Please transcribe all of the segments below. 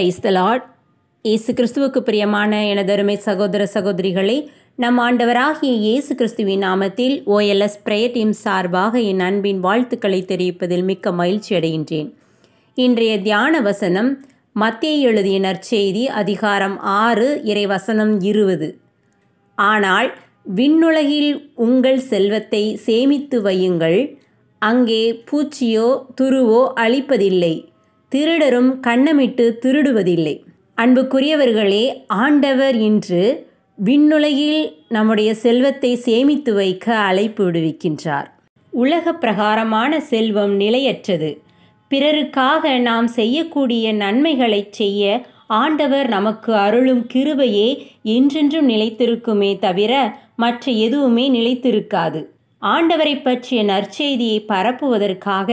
praise the Lord இயேசு கிறிஸ்துவுக்கு பிரியமான அருமை சகோதர சகோதரிகளை நம் ஆண்டவராகிய இயேசு கிறிஸ்துவின் நாமத்தில் ஓஎல்எஸ் பிரேயர் டீம் சார்பாக என் அன்பின் வாழ்த்துக்களை தெரிவிப்பதில் மிக்க மகிழ்ச்சி அடைகின்றேன் இன்றைய தியான வசனம் மத்திய எழுதிய நற்செய்தி அதிகாரம் ஆறு இறைவசனம் இருபது ஆனால் விண்ணுலகில் உங்கள் செல்வத்தை சேமித்து வையுங்கள் அங்கே பூச்சியோ துருவோ அழிப்பதில்லை திருடரும் கண்ணமிட்டு திருடுவதில்லை அன்புக்குரியவர்களே ஆண்டவர் இன்று விண்ணுலகில் நம்முடைய செல்வத்தை சேமித்து வைக்க அழைப்பு விடுவிக்கின்றார் உலக பிரகாரமான செல்வம் நிலையற்றது பிறருக்காக நாம் செய்யக்கூடிய நன்மைகளை செய்ய ஆண்டவர் நமக்கு அருளும் கிருபையே என்றென்றும் நிலைத்திருக்குமே தவிர மற்ற எதுவுமே நிலைத்திருக்காது ஆண்டவரை பற்றிய நற்செய்தியை பரப்புவதற்காக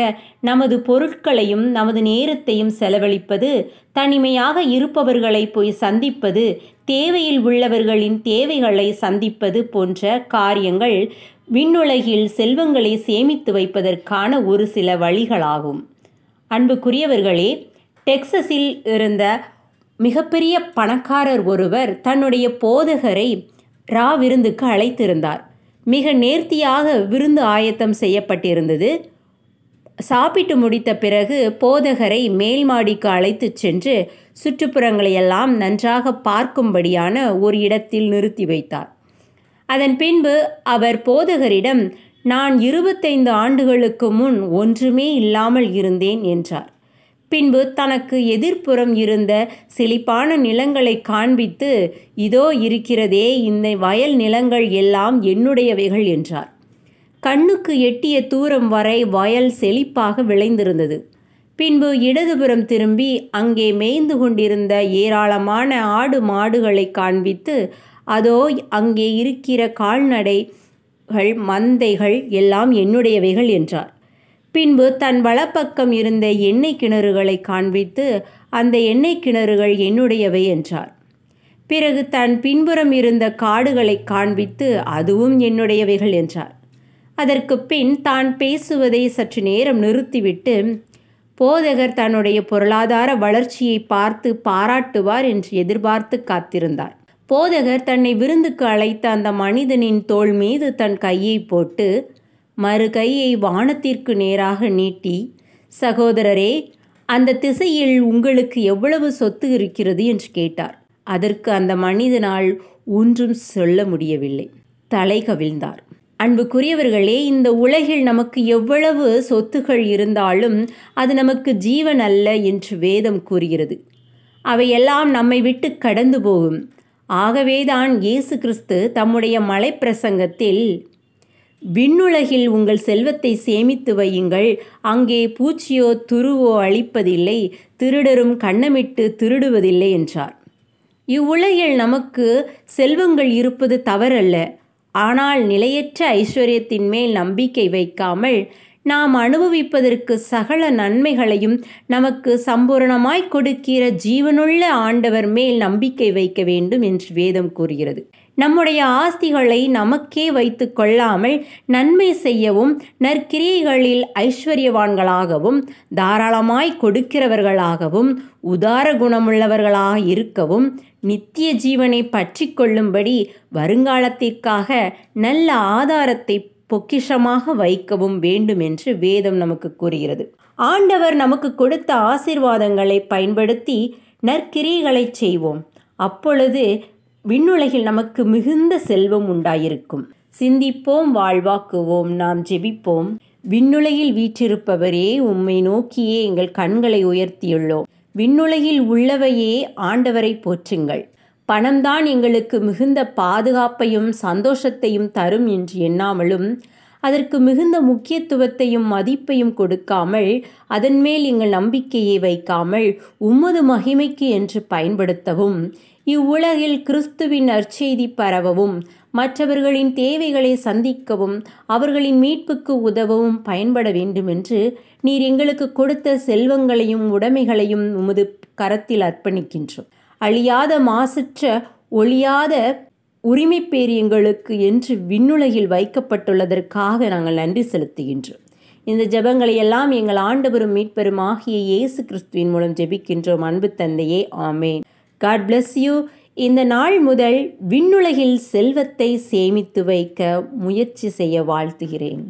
நமது பொருட்களையும் நமது நேரத்தையும் செலவழிப்பது தனிமையாக இருப்பவர்களை போய் சந்திப்பது தேவையில் உள்ளவர்களின் தேவைகளை சந்திப்பது போன்ற காரியங்கள் விண்ணுலகில் செல்வங்களை சேமித்து வைப்பதற்கான ஒரு சில வழிகளாகும் அன்புக்குரியவர்களே டெக்சஸில் இருந்த மிகப்பெரிய பணக்காரர் ஒருவர் தன்னுடைய போதகரை ரா விருந்துக்கு அழைத்திருந்தார் மிக நேர்த்தியாக விருந்து ஆயத்தம் செய்யப்பட்டிருந்தது சாப்பிட்டு முடித்த பிறகு போதகரை மேல் மாடிக்கு அழைத்துச் சென்று சுற்றுப்புறங்களையெல்லாம் நன்றாக பார்க்கும்படியான ஒரு இடத்தில் நிறுத்தி வைத்தார் அதன் பின்பு அவர் போதகரிடம் நான் இருபத்தைந்து ஆண்டுகளுக்கு முன் ஒன்றுமே இல்லாமல் இருந்தேன் என்றார் பின்பு தனக்கு எதிர்ப்புறம் இருந்த செழிப்பான நிலங்களை காண்பித்து இதோ இருக்கிறதே இந்த வயல் நிலங்கள் எல்லாம் என்னுடையவைகள் என்றார் கண்ணுக்கு எட்டிய தூரம் வரை வயல் செழிப்பாக விளைந்திருந்தது பின்பு இடதுபுறம் திரும்பி அங்கே மேய்ந்து கொண்டிருந்த ஏராளமான ஆடு மாடுகளை காண்பித்து அதோ அங்கே இருக்கிற கால்நடைகள் மந்தைகள் எல்லாம் என்னுடையவைகள் என்றார் பின்பு தன் வலப்பக்கம் இருந்த எண்ணெய் கிணறுகளை காண்பித்து அந்த எண்ணெய் கிணறுகள் என்னுடையவை என்றார் பிறகு தன் பின்புறம் இருந்த காடுகளை காண்பித்து அதுவும் என்னுடையவைகள் என்றார் அதற்கு பின் தான் பேசுவதை சற்று நேரம் நிறுத்திவிட்டு போதகர் தன்னுடைய பொருளாதார வளர்ச்சியை பார்த்து பாராட்டுவார் என்று எதிர்பார்த்து காத்திருந்தார் போதகர் தன்னை விருந்துக்கு அழைத்த அந்த மனிதனின் தோல் மீது தன் கையை போட்டு மறு கையை வானத்திற்கு நேராக நீட்டி சகோதரரே அந்த திசையில் உங்களுக்கு எவ்வளவு சொத்து இருக்கிறது என்று கேட்டார் அதற்கு அந்த மனிதனால் ஒன்றும் சொல்ல முடியவில்லை தலை கவிழ்ந்தார் அன்புக்குரியவர்களே இந்த உலகில் நமக்கு எவ்வளவு சொத்துகள் இருந்தாலும் அது நமக்கு ஜீவன் அல்ல என்று வேதம் கூறுகிறது அவையெல்லாம் நம்மை விட்டு கடந்து போகும் ஆகவேதான் இயேசு கிறிஸ்து தம்முடைய மலைப்பிரசங்கத்தில் விண்ணுலகில் உங்கள் செல்வத்தை சேமித்து வையுங்கள் அங்கே பூச்சியோ துருவோ அழிப்பதில்லை திருடரும் கண்ணமிட்டு திருடுவதில்லை என்றார் இவ்வுலகில் நமக்கு செல்வங்கள் இருப்பது தவறல்ல ஆனால் நிலையற்ற ஐஸ்வர்யத்தின் மேல் நம்பிக்கை வைக்காமல் நாம் அனுபவிப்பதற்கு சகல நன்மைகளையும் நமக்கு சம்பூரணமாய் கொடுக்கிற ஜீவனுள்ள ஆண்டவர் மேல் நம்பிக்கை வைக்க வேண்டும் என்று வேதம் கூறுகிறது நம்முடைய ஆஸ்திகளை நமக்கே வைத்து கொள்ளாமல் நன்மை செய்யவும் நற்கிரியைகளில் ஐஸ்வர்யவான்களாகவும் தாராளமாய் கொடுக்கிறவர்களாகவும் உதார குணமுள்ளவர்களாக இருக்கவும் நித்திய ஜீவனை பற்றி கொள்ளும்படி வருங்காலத்திற்காக நல்ல ஆதாரத்தை பொக்கிஷமாக வைக்கவும் வேண்டும் என்று வேதம் நமக்கு கூறுகிறது ஆண்டவர் நமக்கு கொடுத்த ஆசிர்வாதங்களை பயன்படுத்தி நற்கிரியைகளை செய்வோம் அப்பொழுது விண்ணுலகில் நமக்கு மிகுந்த செல்வம் உண்டாயிருக்கும் சிந்திப்போம் வாழ்வாக்குவோம் நாம் ஜெபிப்போம் விண்ணுலகில் வீற்றிருப்பவரே உம்மை நோக்கியே எங்கள் கண்களை உயர்த்தியுள்ளோம் விண்ணுலகில் உள்ளவையே ஆண்டவரை போற்றுங்கள் பணம்தான் எங்களுக்கு மிகுந்த பாதுகாப்பையும் சந்தோஷத்தையும் தரும் என்று எண்ணாமலும் அதற்கு மிகுந்த முக்கியத்துவத்தையும் மதிப்பையும் கொடுக்காமல் அதன் மேல் எங்கள் நம்பிக்கையை வைக்காமல் உமது மகிமைக்கு என்று பயன்படுத்தவும் இவ்வுலகில் கிறிஸ்துவின் அற்செய்தி பரவவும் மற்றவர்களின் தேவைகளை சந்திக்கவும் அவர்களின் மீட்புக்கு உதவவும் பயன்பட வேண்டும் என்று நீர் எங்களுக்கு கொடுத்த செல்வங்களையும் உடைமைகளையும் உமது கரத்தில் அர்ப்பணிக்கின்றோம் அழியாத மாசற்ற ஒளியாத உரிமை பேர் எங்களுக்கு என்று விண்ணுலகில் வைக்கப்பட்டுள்ளதற்காக நாங்கள் நன்றி செலுத்துகின்றோம் இந்த ஜெபங்களை எல்லாம் எங்கள் ஆண்டவரும் மீட்பெரும் ஆகிய இயேசு கிறிஸ்துவின் மூலம் ஜெபிக்கின்றோம் அன்பு தந்தையே ஆமேன் காட் பிளஸ் யூ இந்த நாள் முதல் விண்ணுலகில் செல்வத்தை சேமித்து வைக்க முயற்சி செய்ய வாழ்த்துகிறேன்